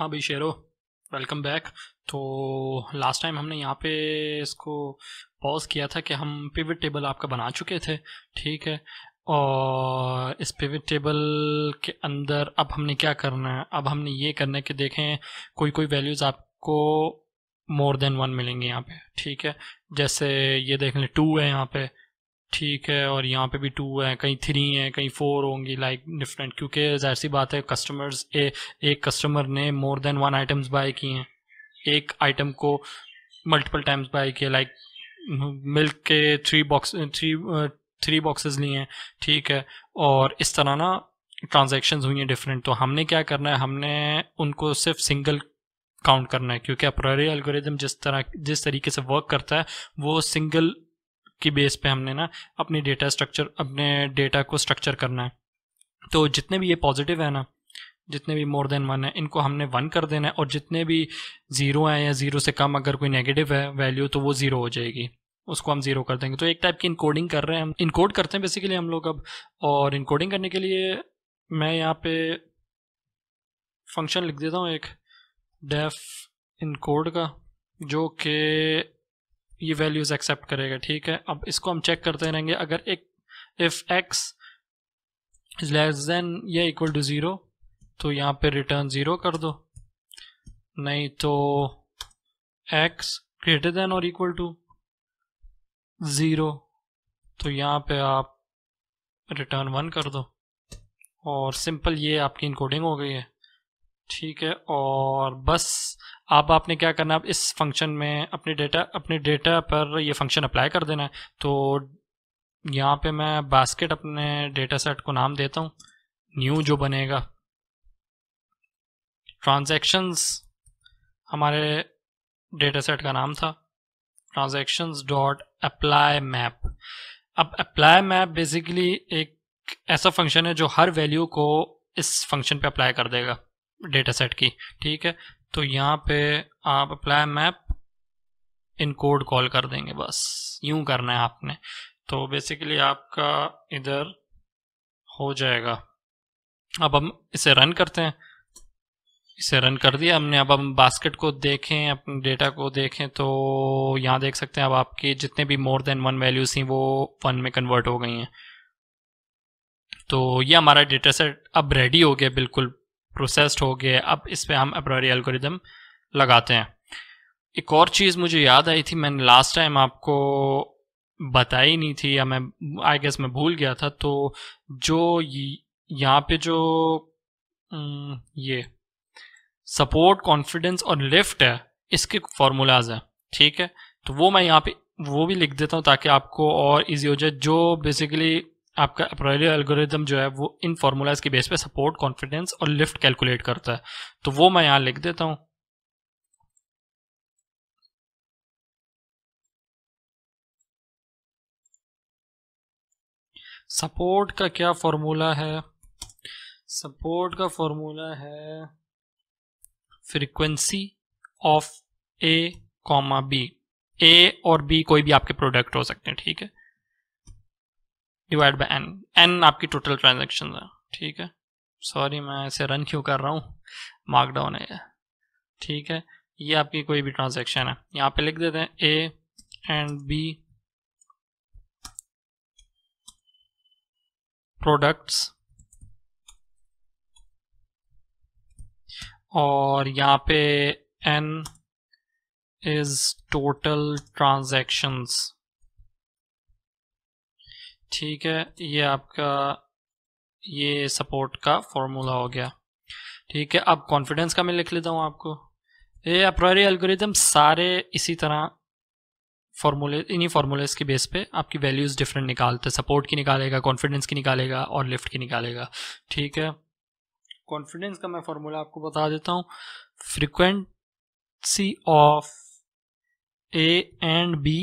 हाँ भाई शेरो वेलकम बैक तो लास्ट टाइम हमने यहाँ पे इसको पॉज किया था कि हम पिविट टेबल आपका बना चुके थे ठीक है और इस पिविट टेबल के अंदर अब हमने क्या करना है अब हमने ये करना है कि देखें कोई कोई वैल्यूज़ आपको मोर देन वन मिलेंगे यहाँ पे ठीक है जैसे ये देख लें टू है यहाँ पे ठीक है और यहाँ पे भी टू है कहीं थ्री हैं कहीं फोर होंगी लाइक डिफरेंट क्योंकि जाहिर सी बात है कस्टमर्स ए, एक कस्टमर ने more than one items buy किए हैं एक आइटम को मल्टीपल टाइम्स बाय किए लाइक मिल्क के three box three three boxes लिए हैं ठीक है और इस तरह ना ट्रांजेक्शन हुई हैं डिफरेंट तो हमने क्या करना है हमने उनको सिर्फ सिंगल काउंट करना है क्योंकि अपरारी एल्गोरिदम जिस तरह जिस तरीके से वर्क करता है वो सिंगल की बेस पे हमने ना अपनी डेटा स्ट्रक्चर अपने डेटा को स्ट्रक्चर करना है तो जितने भी ये पॉजिटिव है ना जितने भी मोर देन वन है इनको हमने वन कर देना है और जितने भी ज़ीरो हैं या ज़ीरो से कम अगर कोई नेगेटिव है वैल्यू तो वो ज़ीरो हो जाएगी उसको हम ज़ीरो कर देंगे तो एक टाइप की इनकोडिंग कर रहे हैं हम इनकोड करते हैं बेसिकली हम लोग अब और इनकोडिंग करने के लिए मैं यहाँ पे फंक्शन लिख देता हूँ एक डेफ इनकोड का जो कि ये वैल्यूज़ एक्सेप्ट करेगा ठीक है अब इसको हम चेक करते रहेंगे अगर एक if x is less than या इक्वल टू ज़ीरो तो यहाँ पे रिटर्न ज़ीरो कर दो नहीं तो एक्स ग्रेटर देन और इक्वल टू ज़ीरो तो यहाँ पे आप रिटर्न वन कर दो और सिंपल ये आपकी इनकोडिंग हो गई है ठीक है और बस अब आपने क्या करना है इस फंक्शन में अपने डेटा अपने डेटा पर ये फंक्शन अप्लाई कर देना है तो यहाँ पे मैं बास्केट अपने डेटा सेट को नाम देता हूँ न्यू जो बनेगा ट्रांजेक्शन्स हमारे डेटा सेट का नाम था ट्रांजेक्शन्स डॉट अप्लाई मैप अब अप्लाई मैप बेसिकली एक ऐसा फंक्शन है जो हर वैल्यू को इस फंक्शन पे अप्लाई कर देगा डेटा सेट की ठीक है तो यहाँ पे आप apply map in code call कर देंगे बस यूं करना है आपने तो बेसिकली आपका इधर हो जाएगा अब हम इसे रन करते हैं इसे रन कर दिया हमने अब हम बास्केट को देखें अपने डेटा को देखें तो यहाँ देख सकते हैं अब आपके जितने भी मोर देन वन वैल्यूज हैं वो वन में कन्वर्ट हो गई हैं तो ये हमारा डेटा सेट अब रेडी हो गया बिल्कुल प्रोसेस्ड हो गया अब इस पर हम एब्रॉयरी एल्गोरिदम लगाते हैं एक और चीज़ मुझे याद आई थी मैंने लास्ट टाइम आपको बताई नहीं थी या मैं आई गेस मैं भूल गया था तो जो यहाँ पे जो ये सपोर्ट कॉन्फिडेंस और लिफ्ट है इसके फार्मूलाज हैं ठीक है तो वो मैं यहाँ पे वो भी लिख देता हूँ ताकि आपको और इजी हो जाए जो बेसिकली आपका अप्रैलियो एल्गोरिदम जो है वो इन फार्मूलाज के बेस पे सपोर्ट कॉन्फिडेंस और लिफ्ट कैलकुलेट करता है तो वो मैं यहाँ लिख देता हूँ सपोर्ट का क्या फॉर्मूला है सपोर्ट का फॉर्मूला है frequency of A comma B A और बी कोई भी आपके प्रोडक्ट हो सकते हैं ठीक है डिवाइड बाय एन एन आपकी टोटल ट्रांजेक्शन है ठीक है सॉरी मैं ऐसे रन क्यों कर रहा हूँ मार्कडाउन है ठीक है ये आपकी कोई भी ट्रांजेक्शन है यहाँ पे लिख देते हैं ए एंड बी प्रोडक्ट्स और यहाँ पे एन इज टोटल ट्रांजेक्शन्स ठीक है ये आपका ये सपोर्ट का फॉर्मूला हो गया ठीक है अब कॉन्फिडेंस का मैं लिख लेता हूँ आपको ये अप्रायरी एल्गोरिदम सारे इसी तरह फार्मूले इन्हीं फार्मूलेस के बेस पे आपकी वैल्यूज़ डिफरेंट निकालते हैं सपोर्ट की निकालेगा कॉन्फिडेंस की निकालेगा और लिफ्ट की निकालेगा ठीक है कॉन्फिडेंस का मैं फार्मूला आपको बता देता हूँ frequency of A and B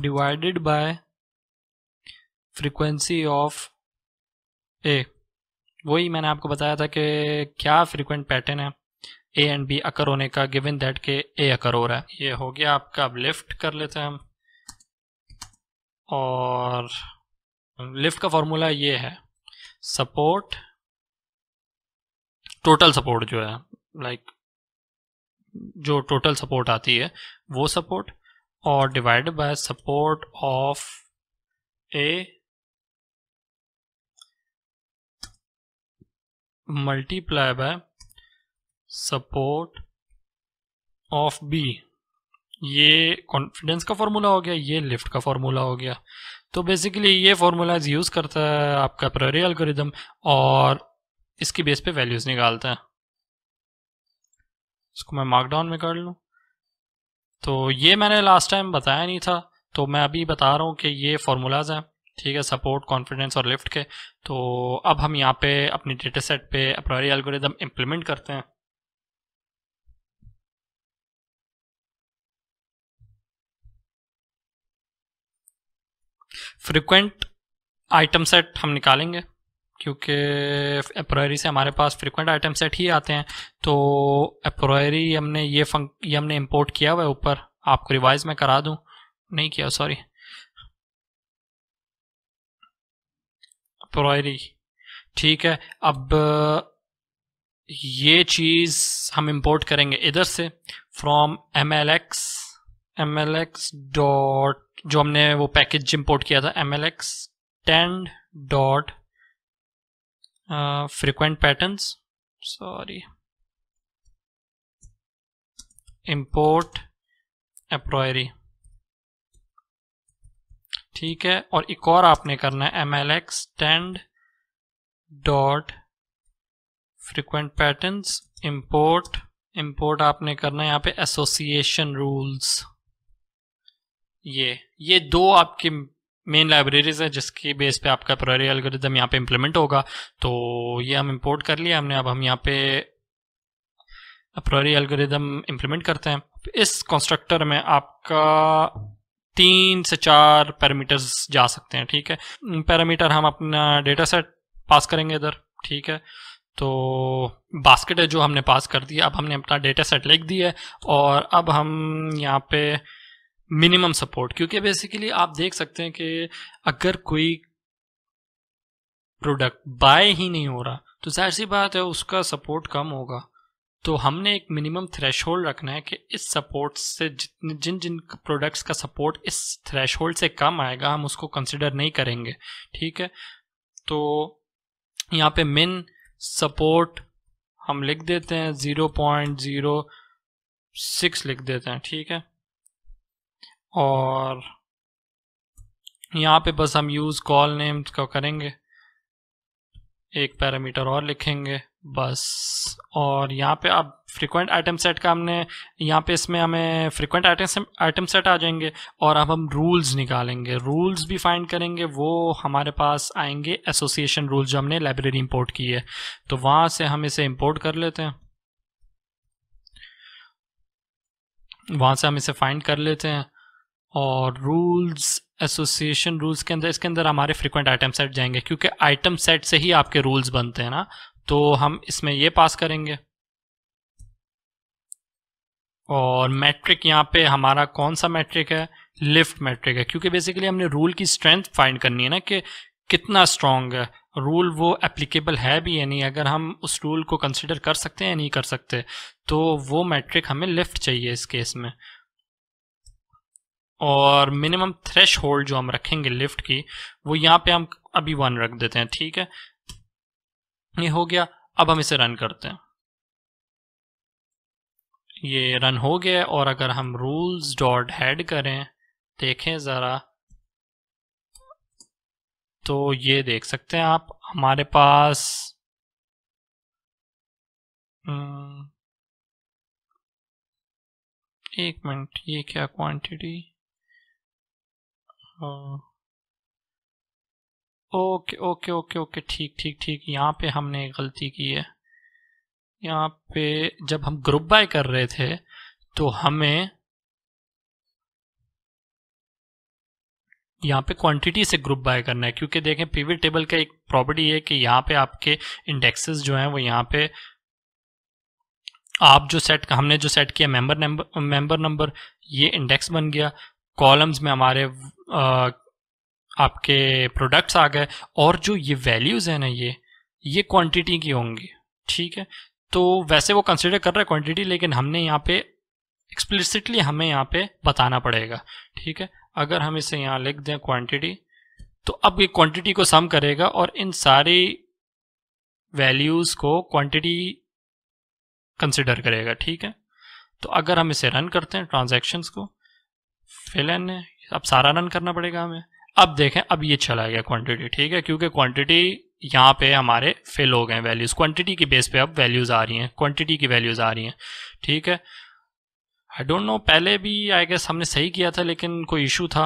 divided by frequency of A वही मैंने आपको बताया था कि क्या फ्रीक्वेंट पैटर्न है ए एंड बी अकर होने का गिवन दैट के ए अकर हो रहा है ये हो गया आपका अब लिफ्ट कर लेते हैं हम और लिफ्ट का फॉर्मूला ये है सपोर्ट टोटल सपोर्ट जो है लाइक like, जो टोटल सपोर्ट आती है वो सपोर्ट और divided by support of A multiply by support of B ये कॉन्फिडेंस का फार्मूला हो गया ये लिफ्ट का फार्मूला हो गया तो बेसिकली ये फार्मूलाज यूज़ करता है आपका प्ररी एल्गोरिदम और इसकी बेस पे वैल्यूज़ निकालता है इसको मैं मार्कडाउन में कर लूँ तो ये मैंने लास्ट टाइम बताया नहीं था तो मैं अभी बता रहा हूँ कि ये फार्मूलाज हैं ठीक है सपोर्ट कॉन्फिडेंस और लिफ्ट के तो अब हम यहाँ पे अपनी डेटा सेट पे अप्रॉरी एल्गोरिदम इम्प्लीमेंट करते हैं फ्रिक्वेंट आइटम सेट हम निकालेंगे क्योंकि अप्रोयरी से हमारे पास फ्रिक्वेंट आइटम सेट ही आते हैं तो अप्रोयरी हमने ये फंक ये हमने इंपोर्ट किया हुआ है ऊपर आपको रिवाइज में करा दूँ नहीं किया सॉरी प्रायरी ठीक है अब ये चीज़ हम इंपोर्ट करेंगे इधर से from M L X M L X dot जो हमने वो पैकेज इंपोर्ट किया था M L X ten dot frequent pattern sorry import apriori ठीक है और एक और आपने करना है M L extend dot frequent pattern import import आपने करना है यहाँ पे एसोसिएशन रूल्स ये ये दो आपके मेन लाइब्रेरीज है जिसके बेस पे आपका प्रायरी एल्गोरिदम यहाँ पे इम्प्लीमेंट होगा तो ये हम इंपोर्ट कर लिया हमने अब हम यहाँ पे प्रायरी एल्गोरिदम इम्प्लीमेंट करते हैं इस कंस्ट्रक्टर में आपका तीन से चार पैरामीटर्स जा सकते हैं ठीक है पैरामीटर हम अपना डेटा सेट पास करेंगे इधर ठीक है तो बास्केट है जो हमने पास कर दिया अब हमने अपना डेटा सेट लिख दिया है और अब हम यहाँ पे मिनिमम सपोर्ट क्योंकि बेसिकली आप देख सकते हैं कि अगर कोई प्रोडक्ट बाय ही नहीं हो रहा तो जाहिर सी बात है उसका सपोर्ट कम होगा तो हमने एक मिनिमम थ्रेश रखना है कि इस सपोर्ट से जितने जिन जिन प्रोडक्ट्स का सपोर्ट इस थ्रेश से कम आएगा हम उसको कंसिडर नहीं करेंगे ठीक है तो यहाँ पे मिन सपोर्ट हम लिख देते हैं ज़ीरो पॉइंट ज़ीरो सिक्स लिख देते हैं ठीक है और यहाँ पे बस हम यूज़ कॉल नेम का करेंगे एक पैरामीटर और लिखेंगे बस और यहाँ पे आप फ्रिक्वेंट आइटम सेट का हमने यहाँ पे इसमें हमें फ्रिक्वेंट आइटम आइटम सेट आ जाएंगे और अब हम रूल्स निकालेंगे रूल्स भी फाइंड करेंगे वो हमारे पास आएंगे एसोसिएशन रूल्स जो हमने लाइब्रेरी इंपोर्ट की है तो वहाँ से हम इसे इंपोर्ट कर लेते हैं वहाँ से हम इसे फाइंड कर लेते हैं और रूल्स एसोसिएशन रूल्स के अंदर इसके अंदर हमारे फ्रिक्वेंट आइटम सेट जाएंगे क्योंकि आइटम सेट से ही आपके रूल्स बनते हैं ना तो हम इसमें ये पास करेंगे और मैट्रिक यहाँ पे हमारा कौन सा मैट्रिक है लिफ्ट मैट्रिक है क्योंकि बेसिकली हमने रूल की स्ट्रेंथ फाइंड करनी है ना कि कितना स्ट्रांग है रूल वो एप्लीकेबल है भी या नहीं अगर हम उस रूल को कंसिडर कर सकते हैं या नहीं कर सकते तो वो मैट्रिक हमें लिफ्ट चाहिए इस केस में और मिनिमम थ्रेश होल्ड जो हम रखेंगे लिफ्ट की वो यहाँ पे हम अभी वन रख देते हैं ठीक है ये हो गया अब हम इसे रन करते हैं ये रन हो गया और अगर हम रूल्स डॉट हेड करें देखें ज़रा तो ये देख सकते हैं आप हमारे पास हम्म, एक मिनट ये क्या quantity okay okay okay okay ठीक ठीक ठीक यहाँ पे हमने गलती की है यहाँ पे जब हम ग्रुप बाय कर रहे थे तो हमें यहाँ पे क्वांटिटी से ग्रुप बाय करना है क्योंकि देखें पीवी टेबल का एक प्रॉपर्टी है कि यहाँ पे आपके इंडेक्सेस जो हैं वो यहाँ पे आप जो सेट हमने जो सेट किया मेंबर नंबर मेंबर नंबर ये इंडेक्स बन गया कॉलम्स में हमारे आपके प्रोडक्ट्स आ गए और जो ये वैल्यूज़ हैं ना ये ये क्वांटिटी की होंगी ठीक है तो वैसे वो कंसिडर कर रहा है क्वांटिटी लेकिन हमने यहाँ पे एक्सप्लिसिटली हमें यहाँ पे बताना पड़ेगा ठीक है अगर हम इसे यहाँ लिख दें क्वांटिटी तो अब ये क्वांटिटी को सम करेगा और इन सारी वैल्यूज़ को क्वान्टिटी कंसिडर करेगा ठीक है तो अगर हम इसे रन करते हैं ट्रांजेक्शन्स को फिल एन अब सारा रन करना पड़ेगा हमें अब देखें अब ये चला गया क्वांटिटी ठीक है क्योंकि क्वांटिटी यहाँ पे हमारे फिल हो गए वैल्यूज़ क्वांटिटी की बेस पे अब वैल्यूज़ आ रही हैं क्वांटिटी की वैल्यूज़ आ रही हैं ठीक है आई डोंट नो पहले भी आई गेस हमने सही किया था लेकिन कोई इशू था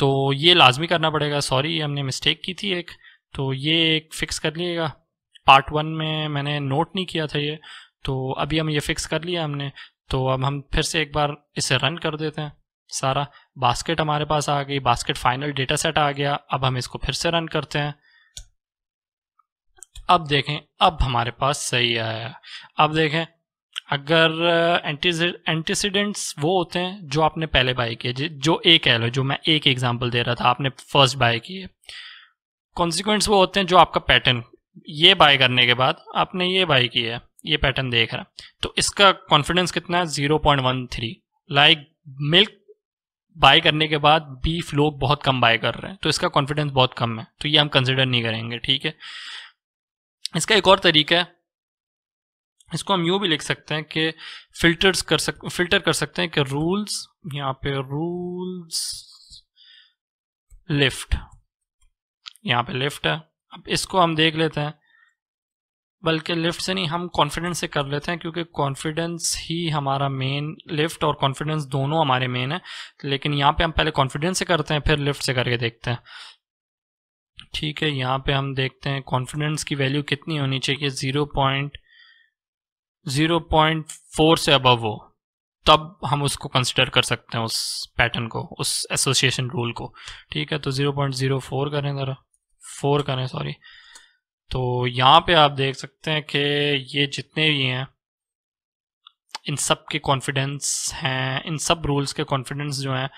तो ये लाजमी करना पड़ेगा सॉरी हमने मिस्टेक की थी एक तो ये एक फ़िक्स कर लिएगा पार्ट वन में मैंने नोट नहीं किया था ये तो अभी हम ये फ़िक्स कर लिया हमने तो अब हम फिर से एक बार इसे रन कर देते हैं सारा बास्केट हमारे पास आ गई बास्केट फाइनल डेटा सेट आ गया अब हम इसको फिर से रन करते हैं अब देखें अब हमारे पास सही आया अब देखें अगर एंटीसीडेंट्स uh, वो होते हैं जो आपने पहले बाय किए जो एक कह लो जो मैं एक एग्जांपल दे रहा था आपने फर्स्ट बाय किए कॉन्सिक्वेंट्स वो होते हैं जो आपका पैटर्न ये बाय करने के बाद आपने ये बाय किया ये पैटर्न देख रहा तो इसका कॉन्फिडेंस कितना है zero point one three like milk buy करने के बाद बीफ लोग बहुत कम बाय कर रहे हैं तो इसका कॉन्फिडेंस बहुत कम है तो ये हम कंसिडर नहीं करेंगे ठीक है इसका एक और तरीका है इसको हम यूँ भी लिख सकते हैं कि फिल्टर्स कर सक फिल्टर कर सकते हैं कि रूल्स यहाँ पे रूल्स लिफ्ट यहाँ पे लिफ्ट है अब इसको हम देख लेते हैं बल्कि लिफ्ट से नहीं हम कॉन्फिडेंस से कर लेते हैं क्योंकि कॉन्फिडेंस ही हमारा मेन लिफ्ट और कॉन्फिडेंस दोनों हमारे मेन है लेकिन यहाँ पे हम पहले कॉन्फिडेंस से करते हैं फिर लिफ्ट से करके देखते हैं ठीक है यहाँ पे हम देखते हैं कॉन्फिडेंस की वैल्यू कितनी होनी चाहिए zero point zero point four से अबव हो तब हम उसको कंसिडर कर सकते हैं उस पैटर्न को उस एसोसिएशन रूल को ठीक है तो ज़ीरो पॉइंट ज़ीरो फोर करें ज़रा फोर करें सॉरी तो यहाँ पे आप देख सकते हैं कि ये जितने भी हैं इन सब के कॉन्फिडेंस हैं इन सब रूल्स के कॉन्फिडेंस जो हैं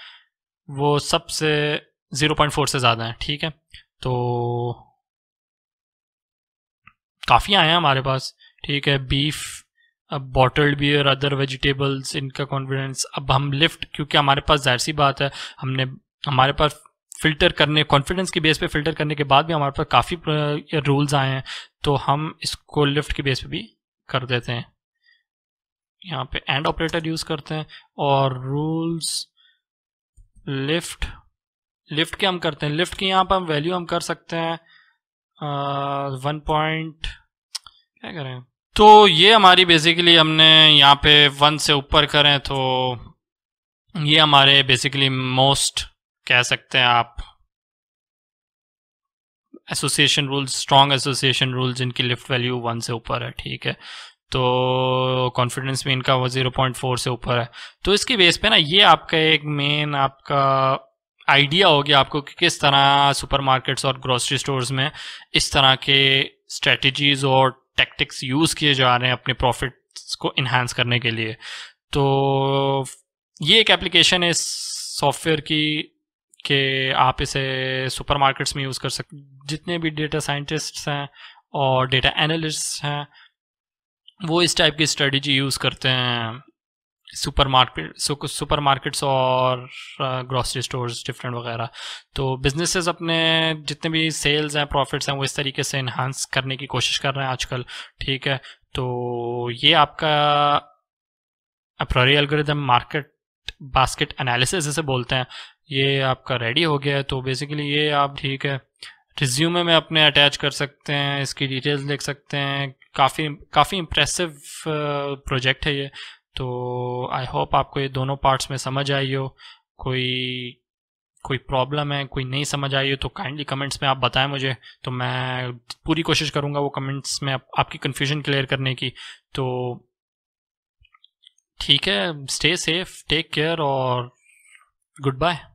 वो सबसे ज़ीरो पॉइंट फोर से ज़्यादा हैं ठीक है तो काफ़ी आए हैं हमारे पास ठीक है बीफ अब बॉटल्ड बियर अदर वेजिटेबल्स इनका कॉन्फिडेंस अब हम लिफ्ट क्योंकि हमारे पास जाहिर सी बात है हमने हमारे पास फिल्टर करने कॉन्फिडेंस की बेस पे फिल्टर करने के बाद भी हमारे पास काफ़ी रूल्स आए हैं तो हम इसको लिफ्ट की बेस पे भी कर देते हैं यहाँ पे एंड ऑपरेटर यूज़ करते हैं और रूल्स लिफ्ट लिफ्ट के हम करते हैं लिफ्ट के यहाँ पर हम वैल्यू हम कर सकते हैं वन पॉइंट क्या करें तो ये हमारी बेसिकली हमने यहाँ पे वन से ऊपर करें तो ये हमारे बेसिकली मोस्ट कह सकते हैं आप association rules strong association rules जिनकी लिफ्ट वैल्यू वन से ऊपर है ठीक है तो कॉन्फिडेंस भी इनका वो जीरो पॉइंट फोर से ऊपर है तो इसकी बेस पे ना ये आपका एक मेन आपका आइडिया हो गया आपको कि किस तरह सुपरमार्केट्स और ग्रोसरी स्टोर्स में इस तरह के स्ट्रेटजीज और टैक्टिक्स यूज़ किए जा रहे हैं अपने प्रॉफिट को इन्हांस करने के लिए तो ये एक एप्लीकेशन है सॉफ्टवेयर की कि आप इसे सुपरमार्केट्स में यूज़ कर सक जितने भी डेटा साइंटिस्ट्स हैं और डेटा एनालिस्ट हैं वो इस टाइप की स्ट्रेटजी यूज़ करते हैं सुपर मार्केट सुपर मार्केट्स और ग्रॉसरी स्टोर्स डिफरेंट वगैरह तो बिजनेसेस अपने जितने भी सेल्स हैं प्रॉफिट्स हैं वो इस तरीके से इन्हांस करने की कोशिश कर रहे हैं आजकल ठीक है तो ये आपका apriori algorithm market basket analysis जैसे बोलते हैं ये आपका रेडी हो गया है तो बेसिकली ये आप ठीक है रिज्यूमे में अपने अटैच कर सकते हैं इसकी डिटेल्स लिख सकते हैं काफ़ी काफ़ी इम्प्रेसिव प्रोजेक्ट है ये तो आई होप आपको ये दोनों पार्ट्स में समझ आई हो कोई कोई प्रॉब्लम है कोई नहीं समझ आई हो तो काइंडली कमेंट्स में आप बताएं मुझे तो मैं पूरी कोशिश करूँगा वो कमेंट्स में आप, आपकी कन्फ्यूजन क्लियर करने की तो ठीक है स्टे सेफ टेक केयर और गुड बाय